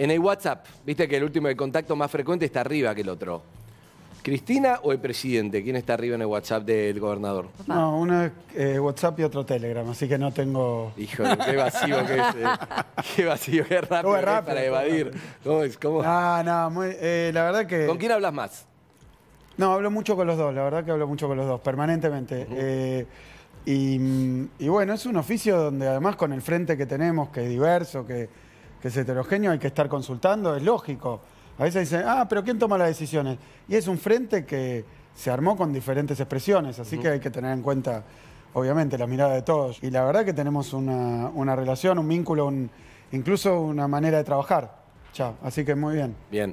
En el WhatsApp, viste que el último de contacto más frecuente está arriba que el otro. ¿Cristina o el presidente? ¿Quién está arriba en el WhatsApp del gobernador? No, uno es eh, WhatsApp y otro Telegram, así que no tengo. Híjole, qué vacío que es. Eh. Qué vacío, qué rápido, para evadir. ¿Cómo es? ¿Cómo? Ah, no, eh, la verdad que. ¿Con quién hablas más? No, hablo mucho con los dos, la verdad que hablo mucho con los dos, permanentemente. Mm, y bueno, es un oficio donde además con el frente que tenemos, que es diverso, que que es heterogéneo, hay que estar consultando, es lógico. A veces dicen, ah, pero ¿quién toma las decisiones? Y es un frente que se armó con diferentes expresiones, así que hay que tener en cuenta, obviamente, la mirada de todos. Y la verdad que tenemos una, una relación, un vínculo, un, incluso una manera de trabajar. Chao, así que muy bien. Bien.